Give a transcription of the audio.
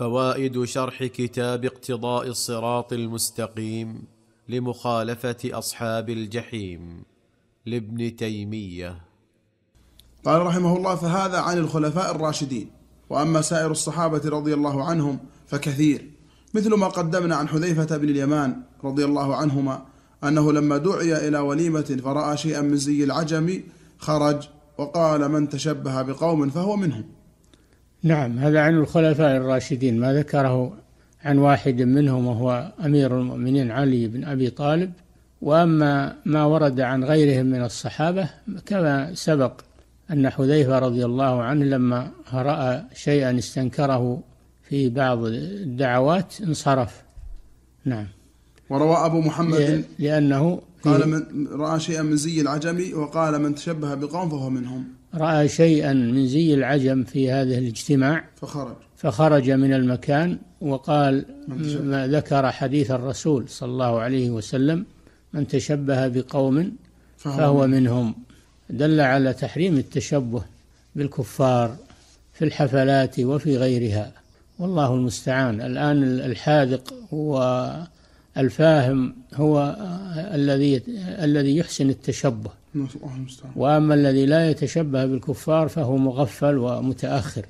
فوائد شرح كتاب اقتضاء الصراط المستقيم لمخالفه اصحاب الجحيم لابن تيميه قال رحمه الله فهذا عن الخلفاء الراشدين واما سائر الصحابه رضي الله عنهم فكثير مثل ما قدمنا عن حذيفه بن اليمان رضي الله عنهما انه لما دعي الى وليمه فراى شيئا من زي العجم خرج وقال من تشبه بقوم فهو منهم نعم هذا عن الخلفاء الراشدين ما ذكره عن واحد منهم وهو أمير المؤمنين علي بن أبي طالب وأما ما ورد عن غيرهم من الصحابة كما سبق أن حذيفة رضي الله عنه لما رأى شيئا استنكره في بعض الدعوات انصرف نعم وروى أبو محمد لأنه قال من رأى شيئا من زي العجم وقال من تشبه بقوم فهو منهم رأى شيئا من زي العجم في هذا الاجتماع فخرج فخرج من المكان وقال ما ذكر حديث الرسول صلى الله عليه وسلم من تشبه بقوم فهو, منهم دل على تحريم التشبه بالكفار في الحفلات وفي غيرها والله المستعان الآن الحاذق هو الفاهم هو الذي الذي يحسن التشبه نعم، واما الذي لا يتشبه بالكفار فهو مغفل ومتاخر